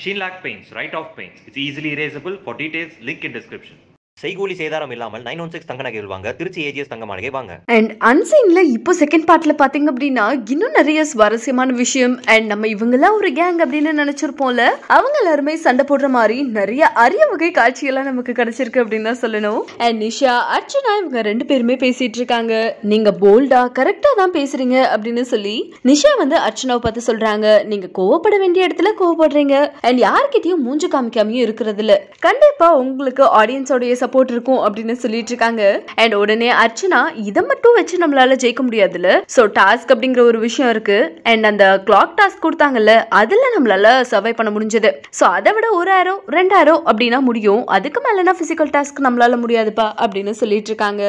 Shin paints, write-off paints. It's easily erasable. For details, link in description. செய்கூலி சேதாரம் இல்லாமல் nine one six தங்க நகைகள் வாங்க திருச்சி ஏஜிஎஸ் தங்க மாளிகை வாங்க அண்ட் அன்சைன்ல இப்போ செகண்ட் பார்ட்ல பாத்தீங்க அப்படின்னா இன்னும் நிறைய சுவாரஸ்யமான விஷயம் அண்ட் நம்ம இவங்கெல்லாம் ஒரு கேங் அப்படின்னு நினைச்சிருப்போம்ல அவங்க எல்லாருமே சண்டை போடுற மாதிரி நிறைய அரிய வகை காட்சிகள்லாம் நமக்கு கிடைச்சிருக்கு அப்படின்னு தான் சொல்லணும் அண்ட் நிஷா அர்ச்சனா இவங்க ரெண்டு பேருமே பேசிட்டு இருக்காங்க நீங்க போல்டா கரெக்டா தான் பேசுறீங்க அப்படின்னு சொல்லி நிஷா வந்து அர்ச்சனாவை பார்த்து சொல்றாங்க நீங்க கோவப்பட வேண்டிய இடத்துல கோவப்படுறீங்க அண்ட் யார்கிட்டயும் மூஞ்சு காமிக்காமையும் இருக்கிறது இல்ல கண்டிப்பா உங்களுக்கு ஆடியன்ஸோடைய சப்போர்ட் இருக்கும் அப்படின்னு சொல்லிட்டு இருக்காங்க அண்ட் உடனே அர்ச்சனா இதை மட்டும் வச்சு நம்மளால ஜெயிக்க முடியாதுல்ல ஸோ டாஸ்க் அப்படிங்கிற ஒரு விஷயம் இருக்கு அண்ட் அந்த கிளாக் டாஸ்க் கொடுத்தாங்கல்ல அதில் நம்மளால சர்வை பண்ண முடிஞ்சது ஸோ அதை விட ஒரு ஆரோ ரெண்டு ஆரோ அப்படின்னா முடியும் அதுக்கு மேலேனா ஃபிசிக்கல் டாஸ்க் நம்மளால முடியாதுப்பா அப்படின்னு சொல்லிட்டு இருக்காங்க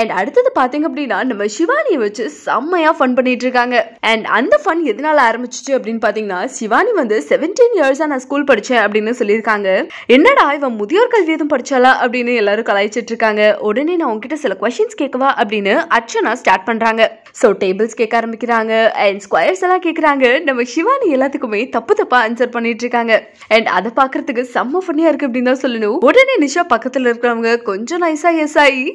அண்ட் அடுத்தது பார்த்தீங்க அப்படின்னா நம்ம சிவானியை வச்சு செம்மையாக ஃபன் பண்ணிட்டு இருக்காங்க அண்ட் அந்த ஃபன் எதனால ஆரம்பிச்சிச்சு அப்படின்னு பார்த்தீங்கன்னா சிவானி வந்து செவன்டீன் இயர்ஸாக நான் ஸ்கூல் படித்தேன் அப்படின்னு சொல்லியிருக்காங்க என்னடா இவன் முதியோர் கல்வி எதுவும் படித்தாளா அப்படின்னு அப்படின்னு எல்லாரும் கலாய்ச்சிட்டு இருக்காங்க உடனே நான் உங்ககிட்ட சில கொஷின்ஸ் கேட்கவா அப்படின்னு அர்ச்சனா ஸ்டார்ட் பண்றாங்க ஸோ டேபிள்ஸ் கேட்க ஆரம்பிக்கிறாங்க அண்ட் ஸ்கொயர்ஸ் எல்லாம் கேட்குறாங்க நம்ம சிவானி எல்லாத்துக்குமே தப்பு தப்பா ஆன்சர் பண்ணிட்டு இருக்காங்க அண்ட் அதை பாக்குறதுக்கு செம்ம ஃபன்னியா இருக்கு அப்படின்னு தான் சொல்லணும் உடனே நிஷா பக்கத்துல இருக்கிறவங்க கொஞ்சம் நைஸா எஸ் ஆகி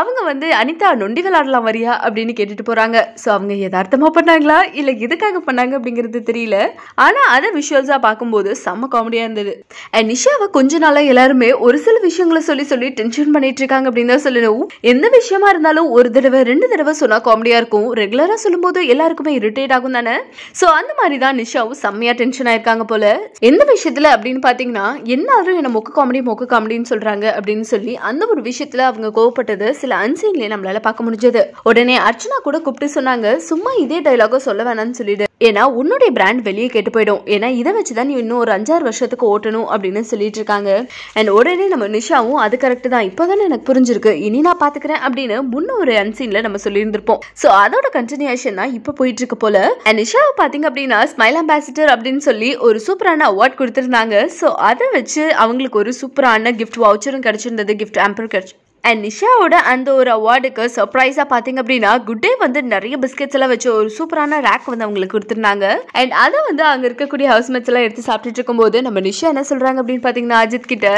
அவங்க வந்து அனிதா நொண்டி விளாடலாம் வரியா அப்படின்னு கேட்டுட்டு போறாங்க ஸோ அவங்க யதார்த்தமா பண்ணாங்களா இல்ல எதுக்காக பண்ணாங்க அப்படிங்கிறது தெரியல ஆனா அதை விஷுவல்ஸா பார்க்கும்போது செம்ம காமெடியா இருந்தது அண்ட் நிஷாவை கொஞ்ச நாளா எல்லாருமே ஒரு சில விஷயங்களை சொல்லி சொல்லி மாதிரி டென்ஷன் பண்ணிட்டு இருக்காங்க அப்படின்னு தான் சொல்லணும் எந்த விஷயமா இருந்தாலும் ஒரு தடவை ரெண்டு தடவை சொன்னா காமெடியா இருக்கும் ரெகுலரா சொல்லும்போது எல்லாருக்குமே இரிட்டேட் ஆகும் தானே ஸோ அந்த மாதிரி தான் நிஷாவும் செம்மையா டென்ஷன் ஆயிருக்காங்க போல எந்த விஷயத்துல அப்படின்னு பாத்தீங்கன்னா என்னாலும் என்ன மொக்க காமெடி மொக்க காமெடின்னு சொல்றாங்க அப்படின்னு சொல்லி அந்த ஒரு விஷயத்துல அவங்க கோவப்பட்டது சில அன்சீன்லயே நம்மளால பார்க்க முடிஞ்சது உடனே அர்ச்சனா கூட கூப்பிட்டு சொன்னாங்க சும்மா இதே டைலாக சொல்ல வேணாம்னு சொல்லிட்டு ஏன்னா உன்னுடைய பிராண்ட் வெளியே கெட்டு போயிடும் ஏன்னா இதை வச்சு தான் நீ இன்னும் ஒரு அஞ்சாறு வருஷத்துக்கு ஓட்டணும் அப்படின்னு சொல்லிட்டு இருக்காங்க அண்ட் உடனே நம்ம நிஷாவும் அது கரெக்ட் தான் இப்போ தானே எனக்கு புரிஞ்சிருக்கு இனி நான் பாத்துக்கிறேன் அப்படின்னு முன்ன ஒரு அன்சீனில் நம்ம சொல்லியிருந்திருப்போம் ஸோ அதோட கண்டினியூஷன் தான் இப்போ போயிட்டு இருக்க போல அண்ட் நிஷாவை பார்த்தீங்க அப்படின்னா ஸ்மைல் அம்பாசிடர் அப்படின்னு சொல்லி ஒரு சூப்பரான அவார்ட் கொடுத்துருந்தாங்க ஸோ அதை வச்சு அவங்களுக்கு ஒரு சூப்பரான கிஃப்ட் வவுச்சரும் கிடைச்சிருந்தது கிஃப்ட் ஆம்பர் கிடைச்சி அண்ட் நிஷாவோட அந்த ஒரு அவார்டுக்கு சர்ப்ரைஸாக பார்த்தீங்க அப்படின்னா குட்டே வந்து நிறைய பிஸ்கெட்ஸ் எல்லாம் வச்சு ஒரு சூப்பரான ரேக் வந்து அவங்களுக்கு கொடுத்துருந்தாங்க அண்ட் அதை வந்து அங்கே இருக்கக்கூடிய மேட்ஸ் எல்லாம் எடுத்து சாப்பிட்டுட்டு இருக்கும்போது நம்ம நிஷா என்ன சொல்கிறாங்க அப்படின்னு பார்த்தீங்கன்னா அஜித் கிட்ட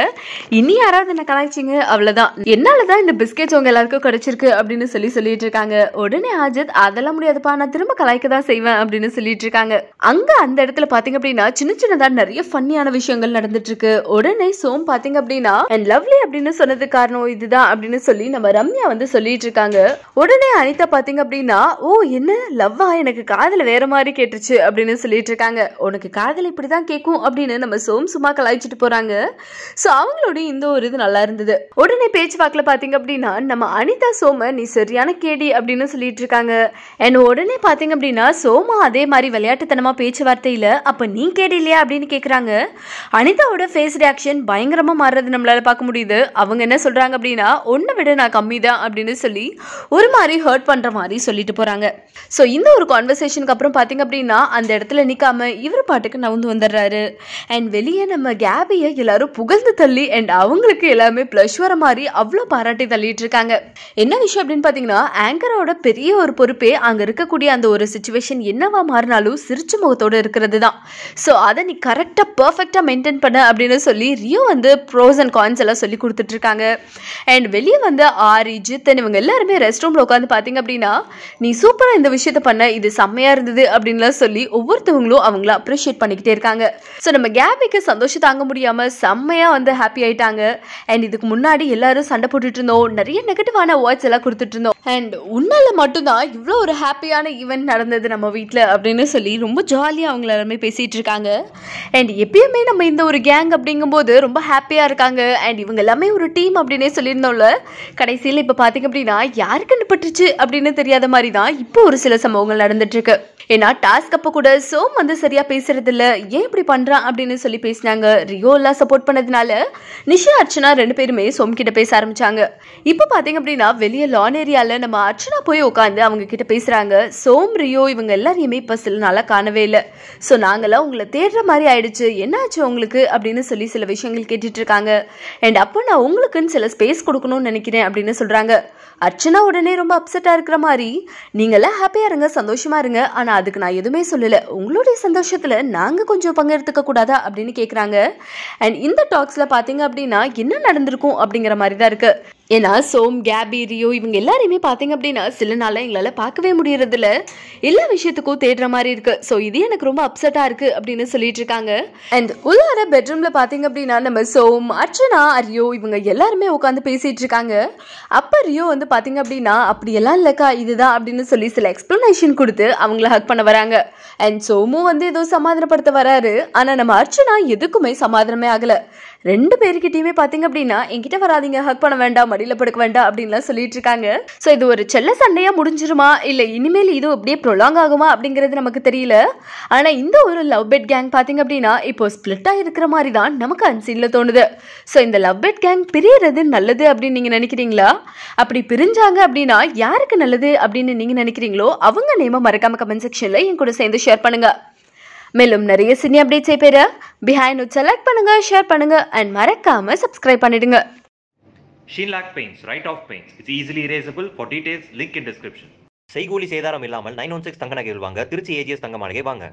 இனி யாராவது என்ன கலாய்ச்சிங்க அவ்வளோதான் என்னால் தான் இந்த பிஸ்கெட்ஸ் உங்கள் எல்லாருக்கும் கிடைச்சிருக்கு அப்படின்னு சொல்லி சொல்லிட்டு இருக்காங்க உடனே அஜித் அதெல்லாம் முடியாதுப்பா நான் திரும்ப கலாய்க்க தான் செய்வேன் அப்படின்னு சொல்லிட்டு இருக்காங்க அங்கே அந்த இடத்துல பார்த்தீங்க அப்படின்னா சின்ன சின்னதாக நிறைய ஃபன்னியான விஷயங்கள் நடந்துட்டு இருக்கு உடனே சோம் பார்த்தீங்க அப்படின்னா அண்ட் லவ்லி அப்படின்னு சொன்னது காரணம் இதுதான் அப்படின்னு சொல்லி நம்ம ரம்யா வந்து சொல்லிட்டு இருக்காங்க உடனே அனிதா பாத்தீங்க அப்படின்னா ஓ என்ன லவ்வா எனக்கு காதல வேற மாதிரி கேட்டுச்சு அப்படின்னு சொல்லிட்டு இருக்காங்க உனக்கு காதல் இப்படிதான் கேட்கும் அப்படின்னு நம்ம சோம் சும்மா கலாய்ச்சிட்டு போறாங்க ஸோ அவங்களோட இந்த ஒரு இது நல்லா இருந்தது உடனே பேச்சு பேச்சுவாக்கில் பாத்தீங்க அப்படின்னா நம்ம அனிதா சோம நீ சரியான கேடி அப்படின்னு சொல்லிட்டு இருக்காங்க அண்ட் உடனே பாத்தீங்க அப்படின்னா சோமா அதே மாதிரி விளையாட்டுத்தனமா பேச்சுவார்த்தையில அப்ப நீ கேடி இல்லையா அப்படின்னு கேக்குறாங்க அனிதாவோட ஃபேஸ் ரியாக்ஷன் பயங்கரமா மாறுறது நம்மளால பார்க்க முடியுது அவங்க என்ன சொல்றாங்க அப்படின்னா ஒன்றை விட நான் கம்மி தான் அப்படின்னு சொல்லி ஒரு மாதிரி ஹர்ட் பண்ணுற மாதிரி சொல்லிட்டு போகிறாங்க ஸோ இந்த ஒரு கான்வர்சேஷனுக்கு அப்புறம் பார்த்தீங்க அப்படின்னா அந்த இடத்துல நிற்காம இவர் பாட்டுக்கு நவுந்து வந்துடுறாரு அண்ட் வெளியே நம்ம கேபியை எல்லாரும் புகழ்ந்து தள்ளி அண்ட் அவங்களுக்கு எல்லாமே ப்ளஷ் வர மாதிரி அவ்வளோ பாராட்டி தள்ளிட்டு இருக்காங்க என்ன விஷயம் அப்படின்னு பார்த்தீங்கன்னா ஆங்கரோட பெரிய ஒரு பொறுப்பே அங்கே இருக்கக்கூடிய அந்த ஒரு சுச்சுவேஷன் என்னவா மாறினாலும் சிரிச்சு முகத்தோடு இருக்கிறது தான் ஸோ அதை நீ கரெக்டாக பர்ஃபெக்டாக மெயின்டைன் பண்ண அப்படின்னு சொல்லி ரியோ வந்து ப்ரோஸ் அண்ட் காயின்ஸ் எல்லாம் சொல்லி கொடுத்துட்ருக்காங்க அண்ட் வெளியே வந்த ஆரி ஜித்தன் இவங்க எல்லாருமே ரெஸ்ட் ரூமில் உட்காந்து பார்த்தீங்க அப்படின்னா நீ சூப்பராக இந்த விஷயத்த பண்ண இது செம்மையா இருந்தது அப்படின்லாம் சொல்லி ஒவ்வொருத்தவங்களும் அவங்கள அப்ரிஷியேட் பண்ணிக்கிட்டே இருக்காங்க ஸோ நம்ம கேபிக்கு சந்தோஷம் தாங்க முடியாமல் செம்மையாக வந்து ஹாப்பி ஆயிட்டாங்க அண்ட் இதுக்கு முன்னாடி எல்லாரும் சண்டை போட்டுட்டு இருந்தோம் நிறைய நெகட்டிவான வேர்ட்ஸ் எல்லாம் கொடுத்துட்டு இருந்தோம் அண்ட் உன்னால மட்டும்தான் இவ்வளோ ஒரு ஹாப்பியான ஈவெண்ட் நடந்தது நம்ம வீட்டில் அப்படின்னு சொல்லி ரொம்ப ஜாலியாக அவங்கள எல்லாருமே பேசிகிட்டு இருக்காங்க அண்ட் எப்பயுமே நம்ம இந்த ஒரு கேங் அப்படிங்கும்போது ரொம்ப ஹாப்பியாக இருக்காங்க அண்ட் இவங்க எல்லாமே ஒரு டீம் அப்படின்னே சொல்லியிருந்தோம் போல் கடைசியில் இப்போ பார்த்திங்க அப்படின்னா யாரு கண்டுபட்டுச்சு அப்படின்னு தெரியாத மாதிரி தான் இப்போ ஒரு சில சம்பவங்கள் நடந்துட்டுருக்கு ஏன்னா டாஸ்க் அப்போ கூட சோம் வந்து சரியாக பேசுறது இல்லை ஏன் இப்படி பண்ணுறான் அப்படின்னு சொல்லி பேசினாங்க எல்லாம் சப்போர்ட் பண்ணதுனால நிஷா அர்ச்சனா ரெண்டு பேருமே சோம் கிட்ட பேச ஆரம்பிச்சாங்க இப்போ பார்த்தீங்க அப்படின்னா வெளியே லான் ஏரியாவில் நம்ம அர்ச்சனா போய் உட்காந்து அவங்க கிட்ட பேசுகிறாங்க சோம் ரியோ இவங்க எல்லாரையுமே இப்போ சில நாளாக காணவே இல்லை ஸோ நாங்களாம் உங்களை தேடுற மாதிரி ஆயிடுச்சு என்னாச்சு உங்களுக்கு அப்படின்னு சொல்லி சில விஷயங்கள் கேட்டுட்டு இருக்காங்க அண்ட் அப்போ நான் உங்களுக்குன்னு சில ஸ்பேஸ் கொடுக்கணும் பார்க்கணும்னு நினைக்கிறேன் அப்படின்னு சொல்கிறாங்க அர்ச்சனா உடனே ரொம்ப அப்செட்டாக இருக்கிற மாதிரி நீங்களாம் ஹாப்பியாக இருங்க சந்தோஷமாக இருங்க ஆனால் அதுக்கு நான் எதுவுமே சொல்லலை உங்களுடைய சந்தோஷத்தில் நாங்கள் கொஞ்சம் பங்கெடுத்துக்க கூடாதா அப்படின்னு கேட்குறாங்க அண்ட் இந்த டாக்ஸில் பார்த்தீங்க அப்படின்னா என்ன நடந்திருக்கும் அப்படிங்கிற மாதிரி தான் இருக்குது ஏன்னா சோம் கேபி ரியோ இவங்க எல்லாரையுமே பார்த்தீங்க அப்படின்னா சில நாளாக எங்களால் பார்க்கவே முடியறதில்ல எல்லா விஷயத்துக்கும் தேடுற மாதிரி இருக்கு ஸோ இது எனக்கு ரொம்ப அப்செட்டாக இருக்கு அப்படின்னு சொல்லிட்டு இருக்காங்க அண்ட் உள்ளார பெட்ரூம்ல பார்த்தீங்க அப்படின்னா நம்ம சோம் அர்ச்சனா அரியோ இவங்க எல்லாருமே உட்காந்து பேசிட்டு இருக்காங்க அப்போ ரியோ வந்து பார்த்தீங்க அப்படின்னா அப்படியெல்லாம் இல்லைக்கா இதுதான் அப்படின்னு சொல்லி சில எக்ஸ்பிளனேஷன் கொடுத்து அவங்கள ஹக் பண்ண வராங்க அண்ட் சோமும் வந்து ஏதோ சமாதானப்படுத்த வராரு ஆனால் நம்ம அர்ச்சனா எதுக்குமே சமாதானமே ஆகலை ரெண்டு பேருக்கிட்டயுமே பார்த்தீங்க அப்படின்னா என்கிட்ட வராதிங்க ஹக் பண்ண வேண்டாம் மடியில படுக்க வேண்டாம் அப்படின்லாம் சொல்லிட்டு இருக்காங்க ஸோ இது ஒரு செல்ல சண்டையாக முடிஞ்சிருமா இல்லை இனிமேல் இது அப்படியே ப்ரொலாங் ஆகுமா அப்படிங்கிறது நமக்கு தெரியல ஆனால் இந்த ஒரு லவ் பெட் கேங் பார்த்தீங்க அப்படின்னா இப்போ ஸ்பிளிட்டாக இருக்கிற மாதிரி தான் நமக்கு அன்சீனில் தோணுது ஸோ இந்த லவ் பெட் கேங் பிரியறது நல்லது அப்படின்னு நீங்கள் நினைக்கிறீங்களா அப்படி பிரிஞ்சாங்க அப்படின்னா யாருக்கு நல்லது அப்படின்னு நீங்கள் நினைக்கிறீங்களோ அவங்க நேம மறக்காம கமெண்ட் செக்ஷனில் என் கூட சேர்ந்து ஷேர் பண்ணுங்கள் மேலும் நிறைய சினி அப்டேட்ஸை பெற பிஹைண்ட் நோட் செலக்ட் பண்ணுங்க ஷேர் பண்ணுங்க அண்ட் மறக்காம சப்ஸ்கிரைப் பண்ணிடுங்க lock pains right off pains it's easily erasable for details link in description செய்கூலி சேதாரம் இல்லாமல் நைன் ஒன் சிக்ஸ் தங்க நகைகள் வாங்க திருச்சி ஏஜிஎஸ் தங்க மாளிகை வாங்க